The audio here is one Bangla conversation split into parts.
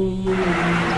Música hum.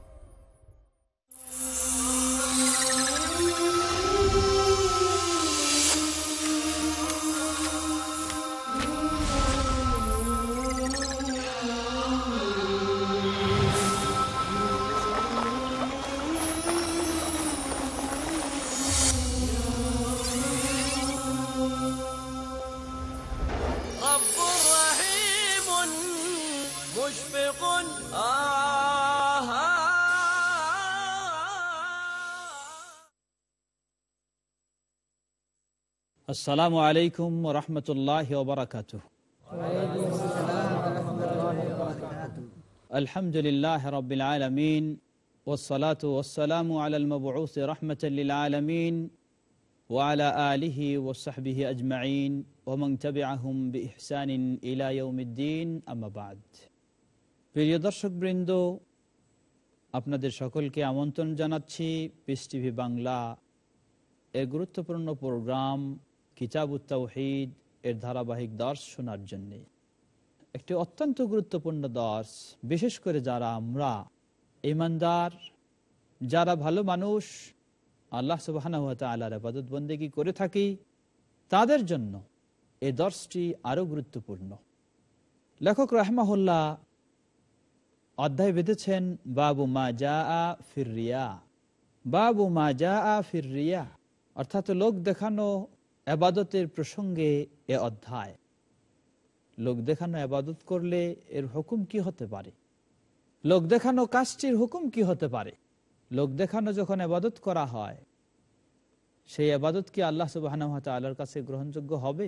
আসসালামু আলাইকুম রহমতুল্লাহ ওবরাকাত আলহামদুলিল্লাহ রবিল আলমিন ওসলাত ওসালাম আলমবুস রহমতুল্লিল আলমিন ওয়ালা আলিহি ওসাহবিহি আজমাইন ওমং তবে আহম বিহসানিন ইলায়ুদ্দিন আমাবাদ প্রিয় দর্শকবৃন্দ আপনাদের সকলকে আমন্ত্রণ জানাচ্ছি পিস টিভি বাংলা এ গুরুত্বপূর্ণ প্রোগ্রাম কিতাবুত্তাউহিদ এর ধারাবাহিক দর্শ শোনার জন্যে একটি অত্যন্ত গুরুত্বপূর্ণ দর্শ বিশেষ করে যারা আমরা ইমানদার যারা ভালো মানুষ আল্লাহ সুবাহ আল্লাহর আবাদত বন্দেগি করে থাকি তাদের জন্য এ দর্শটি আরও গুরুত্বপূর্ণ লেখক রহমাহুল্লাহ অধ্যায় বেঁধেছেন বাবু মা যা আ ফিরিয়া বাবু মা যা আ ফিরিয়া অর্থাৎ লোক দেখানো এবাদতের প্রসঙ্গে এ অধ্যায় লোক দেখানো এবাদত করলে এর হুকুম কি হতে পারে লোক দেখানো কাজটির হুকুম কি হতে পারে লোক দেখানো যখন এবাদত করা হয় সেই আবাদত কি আল্লাহ সুবাহ আল্লাহর কাছে গ্রহণযোগ্য হবে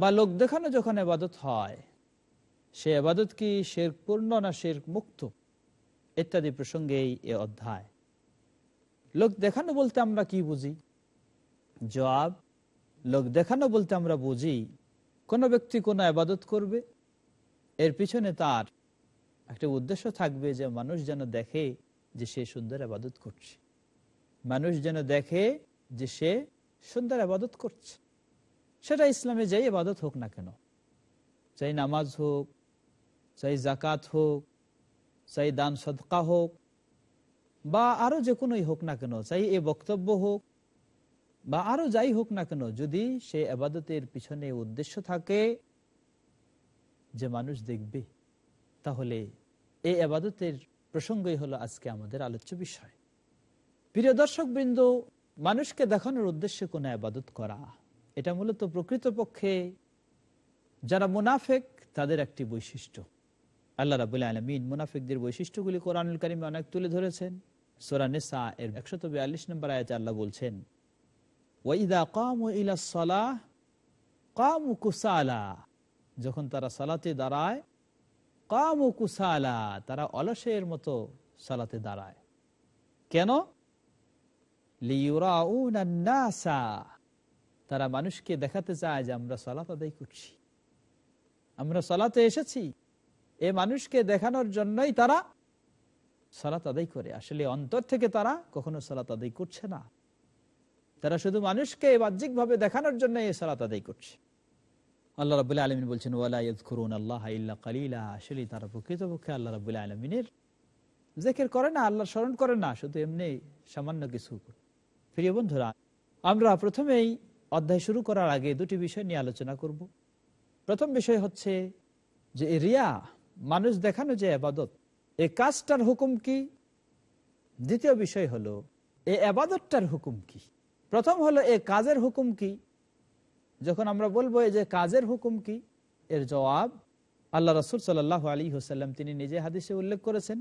বা লোক দেখানো যখন এবাদত হয় সে আবাদত কি শের পূর্ণ না শের মুক্ত ইত্যাদি প্রসঙ্গেই এ অধ্যায় লোক দেখানো বলতে আমরা কি বুঝি জবাব লোক দেখানো বলতে আমরা বুঝি কোন ব্যক্তি কোন আবাদত করবে এর পিছনে তার একটা উদ্দেশ্য থাকবে যে মানুষ যেন দেখে যে সে সুন্দর আবাদত করছে মানুষ যেন দেখে যে সে সুন্দর আবাদত করছে সেটা ইসলামে যাই আবাদত হোক না কেন চাই নামাজ হোক চাই জাকাত হোক চাই দান সদকা হোক বা আরো যে কোনোই হোক না কেন চাই এ বক্তব্য হোক বা আরো যাই হোক না কেন যদি সে আবাদতের পিছনে উদ্দেশ্য থাকে যে মানুষ দেখবে তাহলে এই আবাদতের প্রসঙ্গই হলো আজকে আমাদের আলোচ্য বিষয় প্রিয় দর্শক বৃন্দ মানুষকে দেখানোর উদ্দেশ্যে কোনো আবাদত করা এটা মূলত প্রকৃতপক্ষে যারা মুনাফেক তাদের একটি বৈশিষ্ট্য আল্লাহ রাবুল আলমিন মুনাফেকদের বৈশিষ্ট্যগুলি কোরআনুল কারিমে অনেক তুলে ধরেছেন সোরানেসা এর একশত বিয়াল্লিশ নম্বর আয়াত আল্লাহ বলছেন কুসালা যখন তারা সালাতে দাঁড়ায় কাম কুসালা তারা অলসের মতো সালাতে দাঁড়ায় কেন তারা মানুষকে দেখাতে চায় যে আমরা সালাত আদায় করছি আমরা সালাতে এসেছি এ মানুষকে দেখানোর জন্যই তারা সালাত আদায় করে আসলে অন্তর থেকে তারা কখনো সালাত আদায় করছে না তারা শুধু মানুষকে বাহ্যিক ভাবে দেখানোর জন্য এই সালাত আদায় করছে আল্লাহ রবী আলমিন বলছেন আসলে তারা প্রকৃতপক্ষে আল্লাহ রবী আলমিনের জেকের করে না আল্লাহ স্মরণ করে না শুধু এমনি সামান্য কিছু প্রিয় বন্ধুরা আমরা প্রথমেই অধ্যায় শুরু করার আগে দুটি বিষয় নিয়ে আলোচনা করব প্রথম বিষয় হচ্ছে যে রিয়া মানুষ দেখানো যে আবাদত এ কাজটার হুকুম কি দ্বিতীয় বিষয় হলো এ আবাদতটার হুকুম কি প্রথম হলো এ কাজের হুকুম কি যখন আমরা বলবো এই যে কাজের হুকুম কি এর জবাব আল্লাহ রসুল সাল্লাহ আলী হোসাল্লাম তিনি নিজে হাদিসে উল্লেখ করেছেন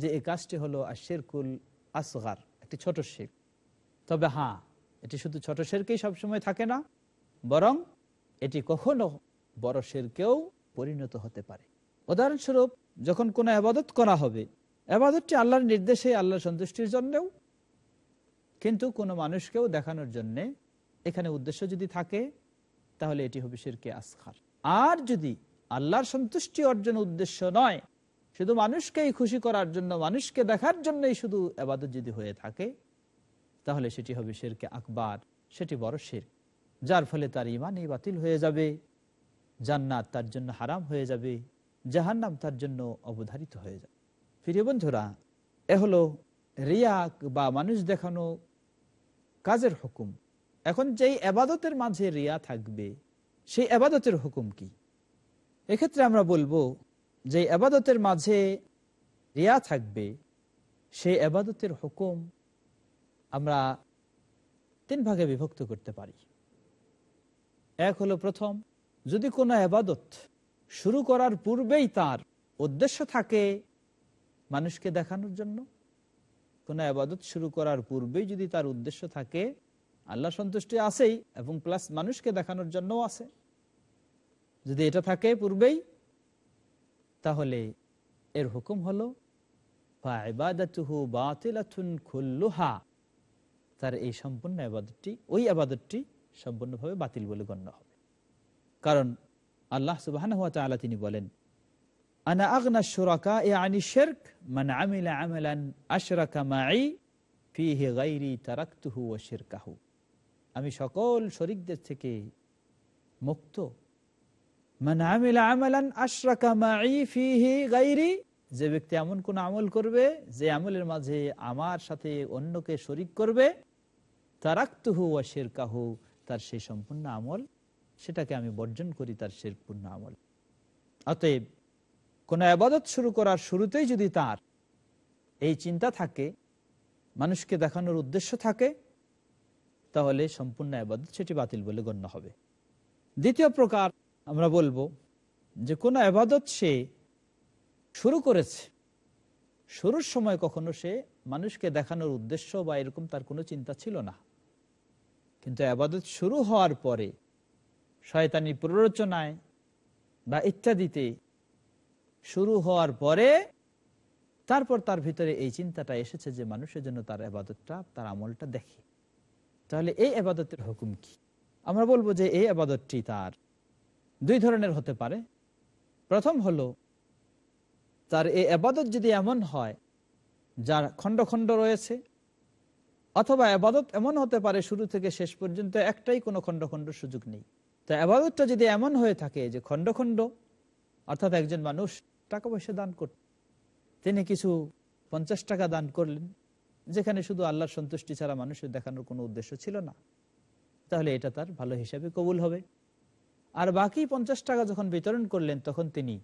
যে এই কাজটি হলো আশেরকুল আসগার একটি ছোট শেখ তবে হ্যাঁ এটি শুধু ছোট শেরকেই সবসময় থাকে না বরং এটি কখনো বড় শেরকেও পরিণত হতে পারে উদাহরণস্বরূপ যখন কোনো আবাদত করা হবে আবাদতটি আল্লাহর নির্দেশে আল্লাহর সন্তুষ্টির জন্যও কিন্তু কোনো মানুষকেও দেখানোর জন্য এখানে উদ্দেশ্য যদি থাকে তাহলে এটি হবে শিরকে আসখার আর যদি আল্লাহর সন্তুষ্টি অর্জন উদ্দেশ্য নয় শুধু মানুষকেই খুশি করার জন্য মানুষকে দেখার জন্যই শুধু আবাদত যদি হয়ে থাকে তাহলে সেটি হবে শিরকে আকবার সেটি বড় শের যার ফলে তার ইমানই বাতিল হয়ে যাবে জান্নাত তার জন্য হারাম হয়ে যাবে জাহান্নাম তার জন্য অবধারিত হয়ে যাবে ফিরে বন্ধুরা এ হলো রিয়াক বা মানুষ দেখানো কাজের হুকুম এখন যেই আবাদতের মাঝে রিয়া থাকবে সেই আবাদতের হুকুম কি এক্ষেত্রে আমরা বলবো যে আবাদতের মাঝে রিয়া থাকবে সেই আবাদতের হুকুম আমরা তিন ভাগে বিভক্ত করতে পারি এক হলো প্রথম যদি কোনো আবাদত শুরু করার পূর্বেই তার উদ্দেশ্য থাকে মানুষকে দেখানোর জন্য কোনো আবাদত শুরু করার পূর্বেই যদি তার উদ্দেশ্য থাকে আল্লাহ সন্তুষ্টি আসেই এবং প্লাস মানুষকে দেখানোর জন্যও আছে যদি এটা থাকে পূর্বেই তাহলে এর হুকুম হলো তার এই সম্পূর্ণ আবাদতটি ওই আবাদতটি সম্পূর্ণভাবে বাতিল বলে গণ্য হবে কারণ আল্লাহ সুবাহ তিনি বলেন আনা এ আনি শেরক আমেলান আশরাকা মাই গাইরি তারাক্তুহু আমি সকল শরিকদের থেকে মুক্ত আমিলা আমেলান গাইরি যে ব্যক্তি এমন কোন আমল করবে যে আমলের মাঝে আমার সাথে অন্যকে শরিক করবে তারাক্তুহু ও কাহু তার সেই সম্পূর্ণ আমল সেটাকে আমি বর্জন করি তার শেরপূর্ণ আমল অতএব কোনো আবাদত শুরু করার শুরুতেই যদি তার এই চিন্তা থাকে মানুষকে দেখানোর উদ্দেশ্য থাকে তাহলে সম্পূর্ণ আবাদত সেটি বাতিল বলে গণ্য হবে দ্বিতীয় প্রকার আমরা বলবো যে কোন আবাদত সে শুরু করেছে শুরুর সময় কখনো সে মানুষকে দেখানোর উদ্দেশ্য বা এরকম তার কোনো চিন্তা ছিল না কিন্তু আবাদত শুরু হওয়ার পরে শয়তানি প্ররোচনায় বা ইত্যাদিতে শুরু হওয়ার পরে তারপর তার ভিতরে এই চিন্তাটা এসেছে যে মানুষের জন্য তার আবাদতটা তার আমলটা দেখে তাহলে এই আবাদতের হুকুম কি আমরা বলবো যে এই আবাদতটি তার দুই ধরনের হতে পারে প্রথম হলো তার এই আবাদত যদি এমন হয় যার খণ্ড খণ্ড রয়েছে অথবা আবাদত এমন হতে পারে শুরু থেকে শেষ পর্যন্ত একটাই কোনো খণ্ড খণ্ড সুযোগ নেই তো আবাদতটা যদি এমন হয়ে থাকে যে খণ্ড খণ্ড অর্থাৎ একজন মানুষ টাকা পয়সা দান করতেন তিনি কিছু পঞ্চাশ টাকা দান করলেন যেখানে শুধু আল্লাহর সন্তুষ্টি ছাড়া মানুষের দেখানোর কোনো উদ্দেশ্য ছিল না তাহলে এটা তার ভালো হিসাবে কবুল হবে আর বাকি পঞ্চাশ টাকা যখন বিতরণ করলেন তখন তিনি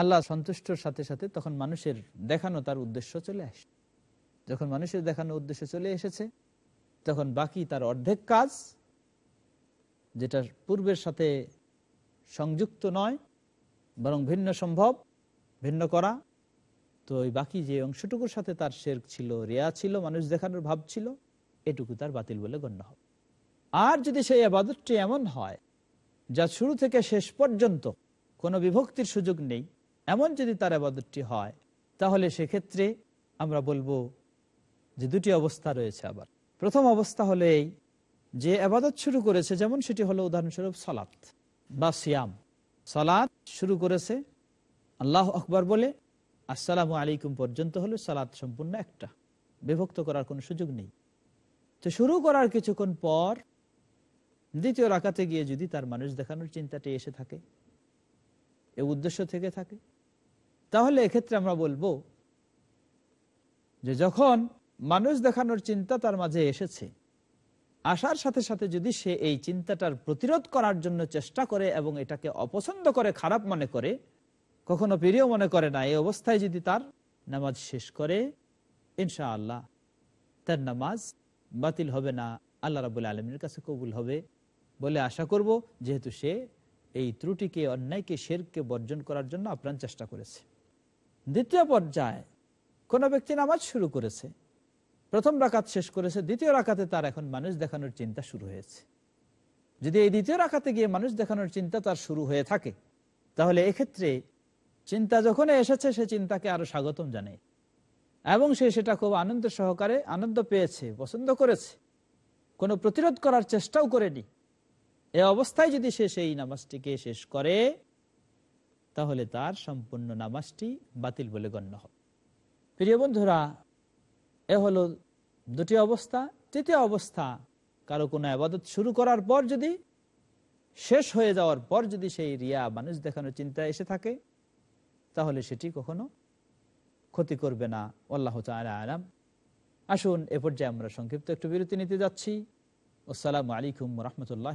আল্লাহ সন্তুষ্টর সাথে সাথে তখন মানুষের দেখানো তার উদ্দেশ্য চলে আসে যখন মানুষের দেখানো উদ্দেশ্য চলে এসেছে তখন বাকি তার অর্ধেক কাজ যেটা পূর্বের সাথে সংযুক্ত নয় বরং ভিন্ন সম্ভব ভিন্ন করা তো ওই বাকি যে অংশটুকুর সাথে তার শের ছিল রেয়া ছিল মানুষ দেখানোর ভাব ছিল এটুকু তার বাতিল বলে গণ্য হবে আর যদি সেই আবাদতটি এমন হয় যা শুরু থেকে শেষ পর্যন্ত কোনো বিভক্তির সুযোগ নেই এমন যদি তার আবাদতটি হয় তাহলে সেক্ষেত্রে আমরা বলবো যে দুটি অবস্থা রয়েছে আবার প্রথম অবস্থা হলো এই যে আবাদত শুরু করেছে যেমন সেটি হলো উদাহরণস্বরূপ সলাৎ বা সিয়াম সলাৎ শুরু করেছে আল্লাহ আকবর বলে আসসালামু আলাইকুম পর্যন্ত হলো সালাদ সম্পূর্ণ একটা বিভক্ত করার কোনো সুযোগ নেই তো শুরু করার কিছুক্ষণ পর দ্বিতীয় রাখাতে গিয়ে যদি তার মানুষ দেখানোর চিন্তাটি এসে থাকে এ উদ্দেশ্য থেকে থাকে তাহলে এক্ষেত্রে আমরা বলবো যে যখন মানুষ দেখানোর চিন্তা তার মাঝে এসেছে আসার সাথে সাথে যদি সে এই চিন্তাটার প্রতিরোধ করার জন্য চেষ্টা করে এবং এটাকে অপছন্দ করে খারাপ মনে করে কখনো পেরিয়েও মনে করে না এই অবস্থায় যদি তার নামাজ শেষ করে ইনশা আল্লাহ তার নামাজ বাতিল হবে না আল্লাহ রাবুল আলমীর কাছে কবুল হবে বলে আশা করব যেহেতু সে এই ত্রুটিকে অন্যায়কে শেরকে বর্জন করার জন্য আপ্রাণ চেষ্টা করেছে দ্বিতীয় পর্যায়ে কোনো ব্যক্তি নামাজ শুরু করেছে প্রথম রাকাত শেষ করেছে দ্বিতীয় রাখাতে তার এখন মানুষ দেখানোর চিন্তা শুরু হয়েছে যদি এই দ্বিতীয় রাখাতে গিয়ে মানুষ দেখানোর চিন্তা তার শুরু হয়ে থাকে তাহলে এক্ষেত্রে চিন্তা যখন এসেছে সে চিন্তাকে আরো স্বাগতম জানাই এবং সে সেটা খুব আনন্দ সহকারে আনন্দ পেয়েছে পছন্দ করেছে কোনো প্রতিরোধ করার চেষ্টাও করেনি এ অবস্থায় যদি সে সেই নামাজটিকে শেষ করে তাহলে তার সম্পূর্ণ নামাজটি বাতিল বলে গণ্য হবে প্রিয় বন্ধুরা এ হলো দুটি অবস্থা তৃতীয় অবস্থা কারো কোনো আবাদত শুরু করার পর যদি শেষ হয়ে যাওয়ার পর যদি সেই রিয়া মানুষ দেখানোর চিন্তা এসে থাকে তাহলে সেটি কখনো ক্ষতি করবে না আল্লাহ আলাম আসুন এ পর্যায়ে আমরা সংক্ষিপ্ত একটু বিরতি নিতে যাচ্ছি আসসালামু আলাইকুম রহমতুল্লাহ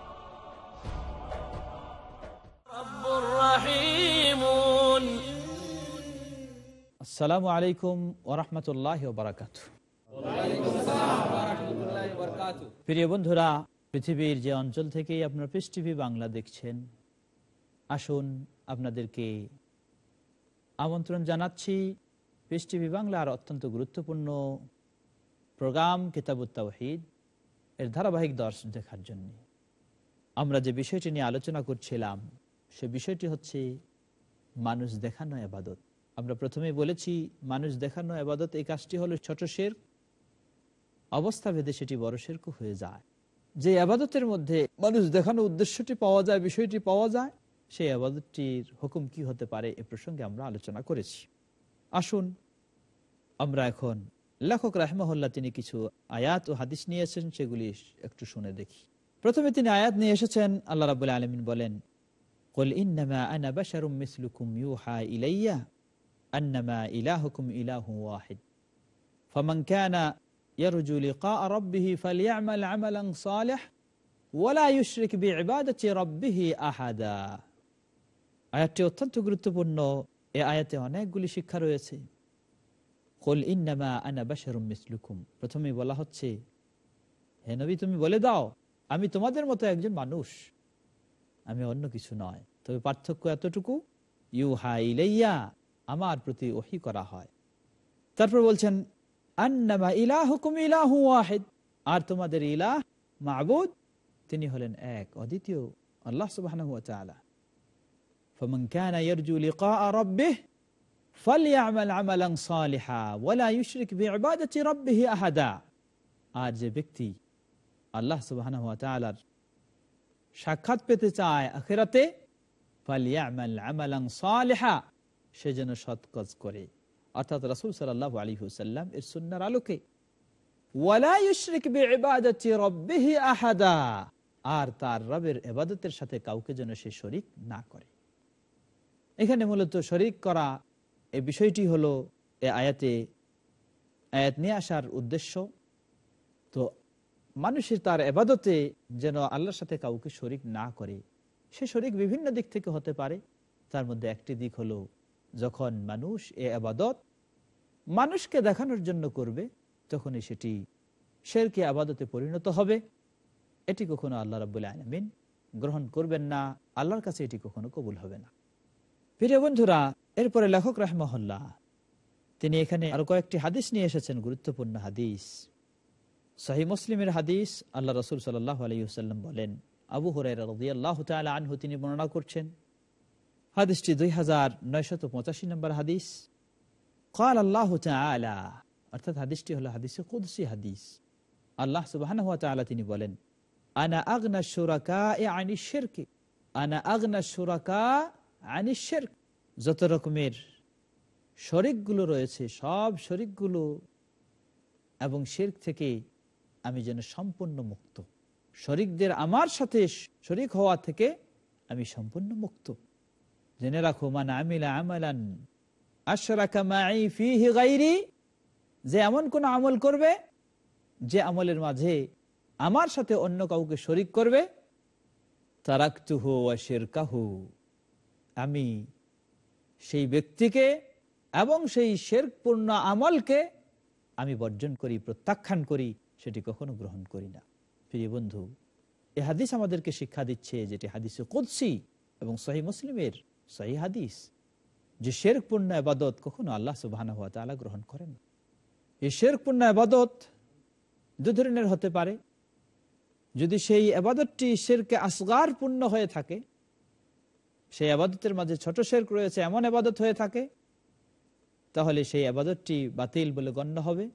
আসসালামু আলাইকুম ওরহমতুল্লাহ বারাকাত প্রিয় বন্ধুরা পৃথিবীর যে অঞ্চল থেকে আপনার পৃথিবী টিভি বাংলা দেখছেন আসুন আপনাদেরকে আমন্ত্রণ জানাচ্ছি পৃথিবী টিভি বাংলার অত্যন্ত গুরুত্বপূর্ণ প্রোগ্রাম কিতাবুত্তাহিদ এর ধারাবাহিক দর্শ দেখার জন্য আমরা যে বিষয়টি নিয়ে আলোচনা করছিলাম সে বিষয়টি হচ্ছে মানুষ দেখানো আবাদত আমরা প্রথমে বলেছি মানুষ দেখানো আবাদত এই কাজটি হলো ছোট শের অবস্থা ভেদে সেটি বড় শেরক হয়ে যায় যে আবাদতের মধ্যে মানুষ দেখানো উদ্দেশ্যটি পাওয়া যায় বিষয়টি পাওয়া যায় সেই আবাদতটির হুকুম কি হতে পারে এ প্রসঙ্গে আমরা আলোচনা করেছি আসুন আমরা এখন লেখক রাহমহল্লা তিনি কিছু আয়াত ও হাদিস নিয়ে এসেছেন সেগুলি একটু শুনে দেখি প্রথমে তিনি আয়াত নিয়ে এসেছেন আল্লাহ রাবুল আলমিন বলেন গুরুত্বপূর্ণ এ আয়াতে অনেকগুলি শিক্ষা রয়েছে কল ইন্নামা আনা বাশারুম মিসলুকুম প্রথমে বলা হচ্ছে হে নবী তুমি বলে দাও আমি তোমাদের মতো একজন মানুষ আমি অন্য কিছু নয় তবে পার্থক্য এতটুকু ইউ হা ইলাইয়া আমার প্রতি ওহি করা হয় তারপর বলছেন আন্নামা ইলাহ হুকুম ইলাহ ওয়াহেদ আর তোমাদের ইলাহ মাহবদ তিনি হলেন এক অদ্বিতীয় আল্লাহ সুবাহ فمن كان يرجو لقاء ربه فليعمل عملا صالحا ولا يشرك بعبادة ربه أحدا আর যে ব্যক্তি আল্লাহ সুবাহ সাক্ষাৎ পেতে চায় আখেরাতে ফালিয়ামাল আমালাং সালিহা সে যেন সৎ কাজ করে অর্থাৎ রাসুল সাল্লাহ আলী হুসাল্লাম এর সুন্নার আলোকে আর তার রবের এবাদতের সাথে কাউকে যেন সে শরিক না করে এখানে মূলত শরিক করা এ বিষয়টি হলো এ আয়াতে আয়াত নিয়ে আসার উদ্দেশ্য তো মানুষের তার এবাদতে যেন আল্লাহর সাথে কাউকে শরিক না করে সে শরিক বিভিন্ন দিক থেকে হতে পারে তার মধ্যে একটি দিক হলো যখন মানুষ এ আবাদত মানুষকে দেখানোর জন্য করবে তখনই সেটি শেরকে আবাদতে পরিণত হবে এটি কখনো আল্লাহ রাবুল আলমিন গ্রহণ করবেন না আল্লাহর কাছে এটি কখনো কবুল হবে না প্রিয় বন্ধুরা এরপরে লেখক রাহমহল্লা তিনি এখানে আরো কয়েকটি হাদিস নিয়ে এসেছেন গুরুত্বপূর্ণ হাদিস সাহি মুসলিমের হাদিস আল্লাহ রসুল সাল্লাহ আলী বলেন আবু হরাই রদি তিনি বর্ণনা করছেন হাদিসটি দুই হাজার নয়শত পঁচাশি নম্বর হাদিস কাল আল্লাহ আলা অর্থাৎ হাদিসটি হলো হাদিসে কুদসি হাদিস আল্লাহ সুবাহান তিনি বলেন আনা আগনা সুরাকা এ আনি শেরকে আনা আগনা সুরাকা আনি শের যত রকমের শরিকগুলো রয়েছে সব শরিকগুলো এবং শেরক থেকে আমি যেন সম্পূর্ণ মুক্ত শরিকদের আমার সাথে শরিক হওয়া থেকে আমি সম্পূর্ণ মুক্ত জেনে রাখো মানে আমিলা আমালান মাই যে এমন কোন আমল করবে যে আমলের মাঝে আমার সাথে অন্য কাউকে শরিক করবে কাহু আমি সেই ব্যক্তিকে এবং সেই শেরপূর্ণ আমলকে আমি বর্জন করি প্রত্যাখ্যান করি সেটি কখনো গ্রহণ করি না প্রিয় বন্ধু এ হাদিস আমাদেরকে শিক্ষা দিচ্ছে যেটি হাদিসে কুদ্সি এবং সহি মুসলিমের সেই হাদিস যে শেরক পূর্ণ আবাদত কখনো আল্লাহ সুবাহ গ্রহণ করেন এই শেরক পূর্ণ আবাদত দু ধরনের হতে পারে যদি সেই আবাদতটি শেরকে আসগার পূর্ণ হয়ে থাকে সেই আবাদতের মাঝে ছোট শেরক রয়েছে এমন আবাদত হয়ে থাকে তাহলে সেই আবাদতটি বাতিল বলে গণ্য হবে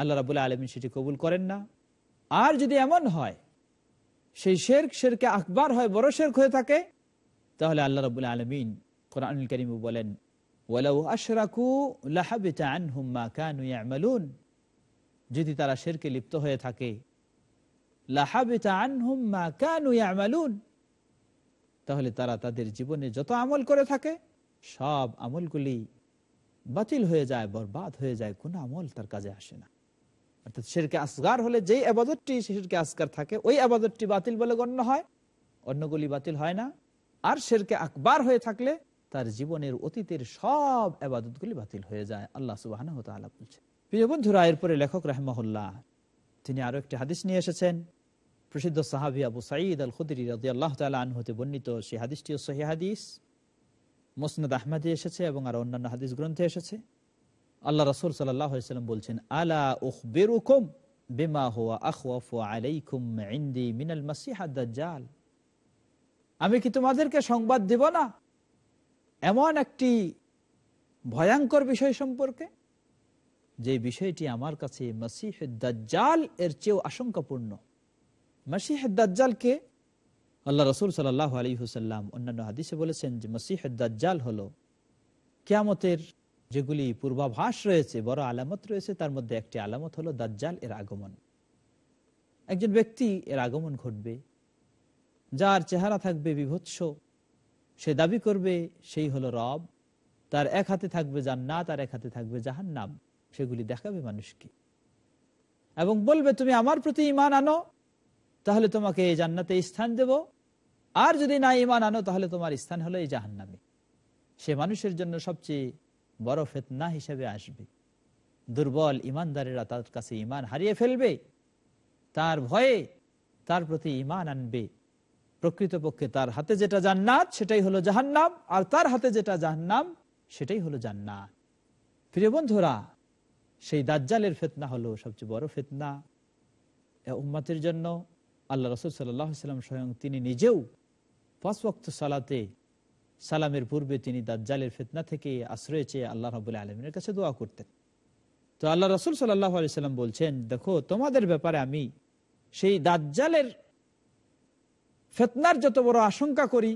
আল্লাহ রাবুল আলমী সেটি কবুল করেন না আর যদি এমন হয় সেই শেরক শেরকে আকবার হয় বড় শেরক হয়ে থাকে তাহলে আল্লাহ রবুল আলমিন কোরআনুল করিম বলেন যদি তারা শেরকে লিপ্ত হয়ে থাকে তাহলে তারা তাদের জীবনে যত আমল করে থাকে সব আমলগুলি বাতিল হয়ে যায় বরবাদ হয়ে যায় কোন আমল তার কাজে আসে না অর্থাৎ শেরকে আসগার হলে যেই আবাদতটি শেরকে আসগার থাকে ওই আবাদতটি বাতিল বলে গণ্য হয় অন্যগুলি বাতিল হয় না আর শেরকে আকবার হয়ে থাকলে তার জীবনের অতীতের সব আবাদতগুলি বাতিল হয়ে যায় আল্লাহ সুবাহ বলছে প্রিয় বন্ধুরা এরপরে লেখক রাহমাহুল্লাহ তিনি আরো একটি হাদিস নিয়ে এসেছেন প্রসিদ্ধ সাহাবি আবু সাঈদ আল খুদরি রাজি আল্লাহ তালা আনহতে বর্ণিত সেই হাদিসটিও সহি হাদিস মোসনাদ আহমাদি এসেছে এবং আরো অন্যান্য হাদিস গ্রন্থে এসেছে আল্লাহ রসুল সাল্লাম বলছেন আলা উখবিরুকুম বিমা হুয়া আখওয়াফু আলাইকুম মিনাল মাসিহা দাজ্জাল আমি কি তোমাদেরকে সংবাদ দেব না এমন একটি ভয়ঙ্কর বিষয় সম্পর্কে যে বিষয়টি আমার কাছে দাজ্জাল এর চেয়েও আশঙ্কাপূর্ণ দাজ্জালকে আল্লাহ রসুল সাল্লাহ আলী হুসাল্লাম অন্যান্য হাদিসে বলেছেন যে দাজ্জাল হল কেয়ামতের যেগুলি পূর্বাভাস রয়েছে বড় আলামত রয়েছে তার মধ্যে একটি আলামত হলো দাজ্জাল এর আগমন একজন ব্যক্তি এর আগমন ঘটবে যার চেহারা থাকবে বিভৎস সে দাবি করবে সেই হলো রব তার এক হাতে থাকবে জান্নাত আর এক হাতে থাকবে জাহান নাম সেগুলি দেখাবে মানুষকে এবং বলবে তুমি আমার প্রতি ইমান আনো তাহলে তোমাকে এই জান্নাতে স্থান দেব আর যদি না ইমান আনো তাহলে তোমার স্থান হলো এই জাহান্নামে সে মানুষের জন্য সবচেয়ে বড় ফেতনা হিসেবে আসবে দুর্বল ইমানদারেরা তার কাছে ইমান হারিয়ে ফেলবে তার ভয়ে তার প্রতি ইমান আনবে প্রকৃতপক্ষে তার হাতে যেটা জান্নাত সেটাই হলো জাহান্নাম আর তার হাতে যেটা জাহান্নাম সেটাই হলো জান্নাত প্রিয় বন্ধুরা সেই দাজ্জালের ফেতনা হলো সবচেয়ে বড় ফেতনা উম্মাতের জন্য আল্লাহ রসুল সাল্লাম স্বয়ং তিনি নিজেও পাঁচ বক্ত সালাতে সালামের পূর্বে তিনি দাজ্জালের ফেতনা থেকে আশ্রয় চেয়ে আল্লাহ রবুল্লা আলমিনের কাছে দোয়া করতেন তো আল্লাহ রসুল সাল্লাহ আলি সাল্লাম বলছেন দেখো তোমাদের ব্যাপারে আমি সেই দাজ্জালের ফেতনার যত বড় আশঙ্কা করি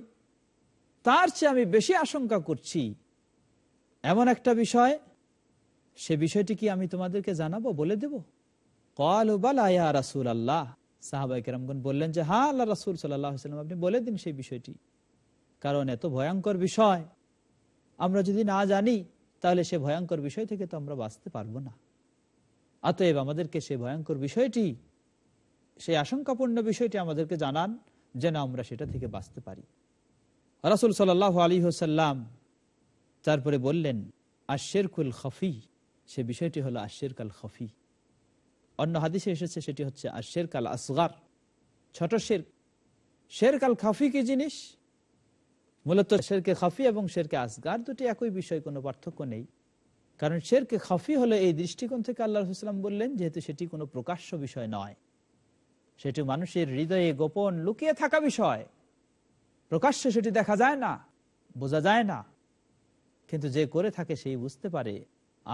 তার চেয়ে আমি বেশি আশঙ্কা করছি এমন একটা বিষয় সে বিষয়টি কি আমি তোমাদেরকে জানাবো বলে দেব কল বালায়া রাসুল আল্লাহ সাহাবাই কেরামগন বললেন যে হা হ্যাঁ, আল্লাহ রাসুল সাল্লাম আপনি বলে দিন সেই বিষয়টি কারণ এত ভয়ঙ্কর বিষয় আমরা যদি না জানি তাহলে সে ভয়ঙ্কর বিষয় থেকে তো আমরা বাঁচতে পারবো না অতএব আমাদেরকে সেই ভয়ঙ্কর বিষয়টি সেই আশঙ্কাপূর্ণ বিষয়টি আমাদেরকে জানান যেন আমরা সেটা থেকে বাঁচতে পারি রাসুল সাল আলী হোসাল্লাম তারপরে বললেন আশেরকুল খফি সে বিষয়টি হলো আশের কাল খফি অন্য হাদিসে এসেছে সেটি হচ্ছে আশের কাল আসগার ছোট শের শের কাল খাফি কি জিনিস মূলত শেরকে খাফি এবং শেরকে আসগার দুটি একই বিষয় কোনো পার্থক্য নেই কারণ শেরকে খাফি হলো এই দৃষ্টিকোণ থেকে আল্লাহ হাসলাম বললেন যেহেতু সেটি কোনো প্রকাশ্য বিষয় নয় সেটি মানুষের হৃদয়ে গোপন লুকিয়ে থাকা বিষয় প্রকাশ্যে সেটি দেখা যায় না বোঝা যায় না কিন্তু যে করে থাকে সেই বুঝতে পারে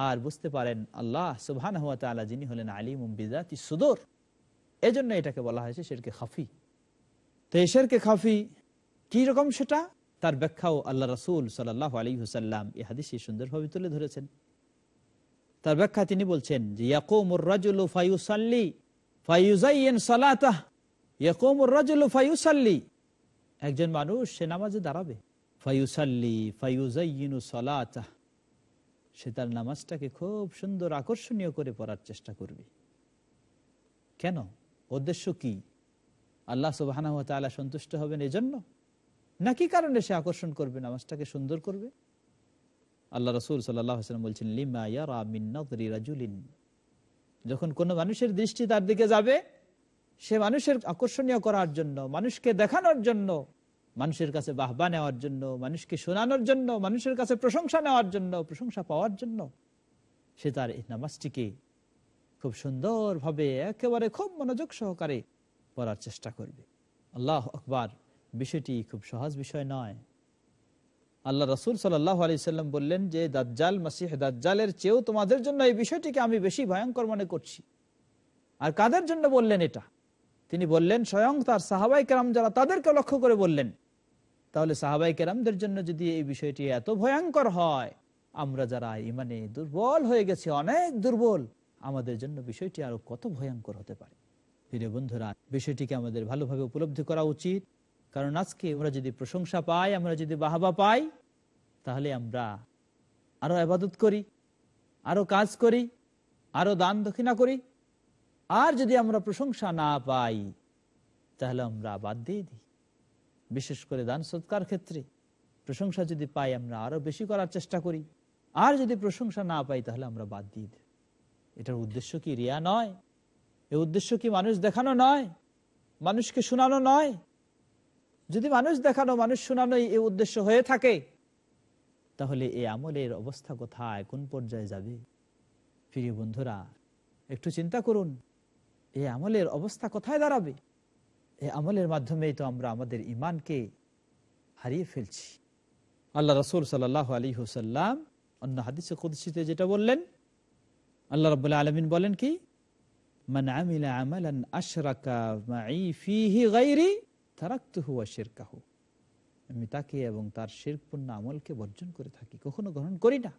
আর বুঝতে পারেন আল্লাহ সুবহান হাত আলা যিনি হলেন আলিম বিজাতি সুদর এজন্য এটাকে বলা হয়েছে শেরকে খাফি তো এই শেরকে খাফি কি রকম সেটা তার ব্যাখ্যাও আল্লাহ রসুল সাল্লাহ আলী হুসাল্লাম এ হাদিসে সুন্দরভাবে তুলে ধরেছেন তার ব্যাখ্যা তিনি বলছেন যে ইয়াকুমুর রাজুল ফাইউসাল্লি একজন মানুষ সে নামাজে দাঁড়াবে ফাইউসাল্লি ফাইউজাইনু সে তার নামাজটাকে খুব সুন্দর আকর্ষণীয় করে পড়ার চেষ্টা করবে কেন উদ্দেশ্য কি আল্লাহ সুবাহ সন্তুষ্ট হবেন এজন্য নাকি কারণে সে আকর্ষণ করবে নামাজটাকে সুন্দর করবে আল্লাহ রসুল সাল্লাহ বলছেন লিমা ইয়ারা মিন রাজুলিন যখন কোন মানুষের দৃষ্টি তার দিকে যাবে সে মানুষের আকর্ষণীয় করার জন্য মানুষকে দেখানোর জন্য মানুষের কাছে বাহবা নেওয়ার জন্য মানুষকে শোনানোর জন্য মানুষের কাছে প্রশংসা নেওয়ার জন্য প্রশংসা পাওয়ার জন্য সে তার এই নামাজটিকে খুব সুন্দরভাবে একেবারে খুব মনোযোগ সহকারে পড়ার চেষ্টা করবে আল্লাহ আকবার বিষয়টি খুব সহজ বিষয় নয় আল্লাহ রসুল সাল্লাহ আলিয়াল্লাম বললেন যে দাজ্জাল মাসিহ দাজ্জালের চেয়েও তোমাদের জন্য এই বিষয়টিকে আমি বেশি ভয়ঙ্কর মনে করছি আর কাদের জন্য বললেন এটা তিনি বললেন স্বয়ং তার সাহাবাই কেরাম যারা তাদেরকে লক্ষ্য করে বললেন তাহলে সাহাবাই কেরামদের জন্য যদি এই বিষয়টি এত ভয়ঙ্কর হয় আমরা যারা ইমানে দুর্বল হয়ে গেছি অনেক দুর্বল আমাদের জন্য বিষয়টি আরো কত ভয়ঙ্কর হতে পারে প্রিয় বন্ধুরা বিষয়টিকে আমাদের ভালোভাবে উপলব্ধি করা উচিত কারণ আজকে আমরা যদি প্রশংসা পাই আমরা যদি বাহাবা পাই তাহলে আমরা আরো আবাদত করি আরো কাজ করি আরো দান দক্ষিণা করি আর যদি আমরা প্রশংসা না পাই তাহলে আমরা বাদ দিয়ে দিই বিশেষ করে দান সৎকার ক্ষেত্রে প্রশংসা যদি পাই আমরা আরো বেশি করার চেষ্টা করি আর যদি প্রশংসা না পাই তাহলে আমরা বাদ দিয়ে দিই এটার উদ্দেশ্য কি রিয়া নয় এ উদ্দেশ্য কি মানুষ দেখানো নয় মানুষকে শোনানো নয় যদি মানুষ দেখানো মানুষ শোনানো এই উদ্দেশ্য হয়ে থাকে তাহলে এই আমলের অবস্থা কোথায় কোন পর্যায়ে যাবে প্রিয় বন্ধুরা একটু চিন্তা করুন এই আমলের অবস্থা কোথায় দাঁড়াবে এই আমলের মাধ্যমেই তো আমরা আমাদের ইমানকে হারিয়ে ফেলছি আল্লাহ রসুল সাল্লাহ আলী হুসাল্লাম অন্য হাদিসে কুদ্সিতে যেটা বললেন আল্লাহ রব আলমিন বলেন কি মানে আমিলা আশরাকা ফিহি গাইরি তারাক্ত হুয়া শেরকাহু আমি তাকে এবং তার শেরপূর্ণ আমলকে বর্জন করে থাকি কখনো গ্রহণ করি না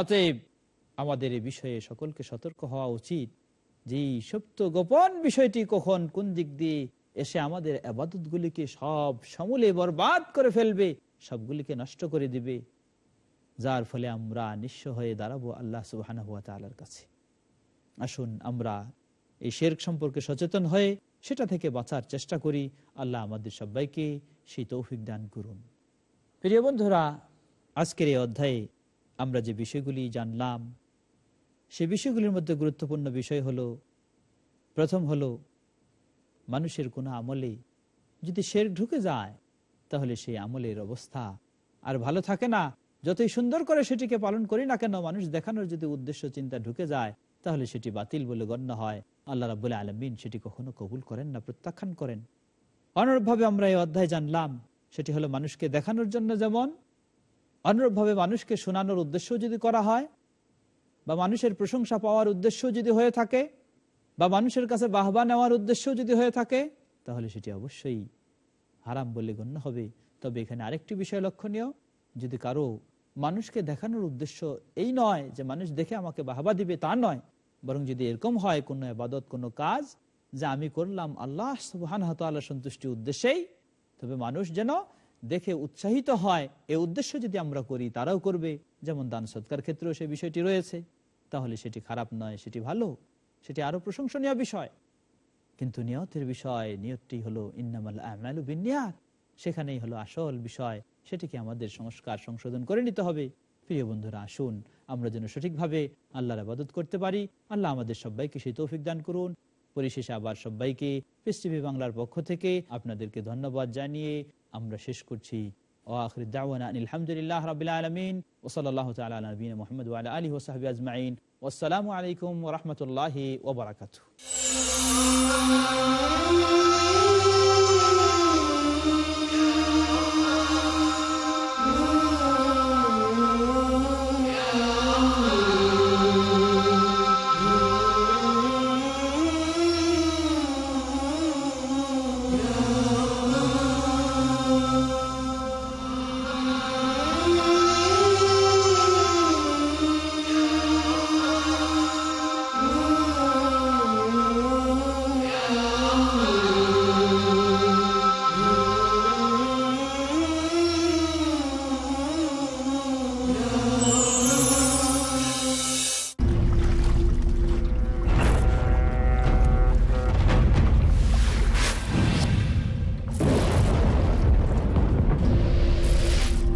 অতএব আমাদের এই বিষয়ে সকলকে সতর্ক হওয়া উচিত যে সত্য গোপন বিষয়টি কখন কোন দিক দিয়ে এসে আমাদের আবাদতগুলিকে সব সমূলে বরবাদ করে ফেলবে সবগুলিকে নষ্ট করে দিবে যার ফলে আমরা নিঃস্ব হয়ে দাঁড়াবো আল্লাহ সুবাহ কাছে আসুন আমরা এই শের সম্পর্কে সচেতন হয়ে সেটা থেকে বাঁচার চেষ্টা করি আল্লাহ আমাদের সবাইকে সেই তৌফিক দান করুন প্রিয় বন্ধুরা আজকের এই অধ্যায়ে আমরা যে বিষয়গুলি জানলাম সে বিষয়গুলির মধ্যে গুরুত্বপূর্ণ বিষয় হলো প্রথম হল মানুষের কোনো আমলে যদি শের ঢুকে যায় তাহলে সেই আমলের অবস্থা আর ভালো থাকে না যতই সুন্দর করে সেটিকে পালন করি না কেন মানুষ দেখানোর যদি উদ্দেশ্য চিন্তা ঢুকে যায় তাহলে সেটি বাতিল বলে গণ্য হয় আল্লাহ রাবুল আলমিন সেটি কখনো কবুল করেন না প্রত্যাখ্যান করেন অনুরূপভাবে আমরা এই অধ্যায় জানলাম সেটি হলো মানুষকে দেখানোর জন্য যেমন অনুরূপভাবে মানুষকে শোনানোর উদ্দেশ্য যদি করা হয় বা মানুষের প্রশংসা পাওয়ার উদ্দেশ্য যদি হয়ে থাকে বা মানুষের কাছে বাহবা নেওয়ার উদ্দেশ্য যদি হয়ে থাকে তাহলে সেটি অবশ্যই হারাম বলে গণ্য হবে তবে এখানে আরেকটি বিষয় লক্ষণীয় যদি কারো মানুষকে দেখানোর উদ্দেশ্য এই নয় যে মানুষ দেখে আমাকে বাহবা দিবে তা নয় বরং যদি এরকম হয় কোন আবাদত কোন কাজ যা আমি করলাম আল্লাহ সুবহান আল্লাহ সন্তুষ্টির উদ্দেশ্যেই তবে মানুষ যেন দেখে উৎসাহিত হয় এ উদ্দেশ্য যদি আমরা করি তারাও করবে যেমন দান সৎকার ক্ষেত্রেও সে বিষয়টি রয়েছে তাহলে সেটি খারাপ নয় সেটি ভালো সেটি আরো প্রশংসনীয় বিষয় কিন্তু নিয়তের বিষয় নিয়তটি হলো ইন্নামাল আমালু বিনিয়াত সেখানেই হলো আসল বিষয় সেটিকে আমাদের সংস্কার সংশোধন করে নিতে হবে প্রিয় বন্ধুরা আসুন আমরা যেন সঠিকভাবে আল্লাহর আবাদত করতে পারি আল্লাহ আমাদের সবাইকে সেই তৌফিক দান করুন পরিশেষে আবার সবাইকে পিস টিভি বাংলার পক্ষ থেকে আপনাদেরকে ধন্যবাদ জানিয়ে আমরা শেষ করছি وآخر الدعوانا أن الحمد لله رب العالمين وصلى الله تعالى على نبينا محمد وعلى آله وصحبه أجمعين والسلام عليكم ورحمة الله وبركاته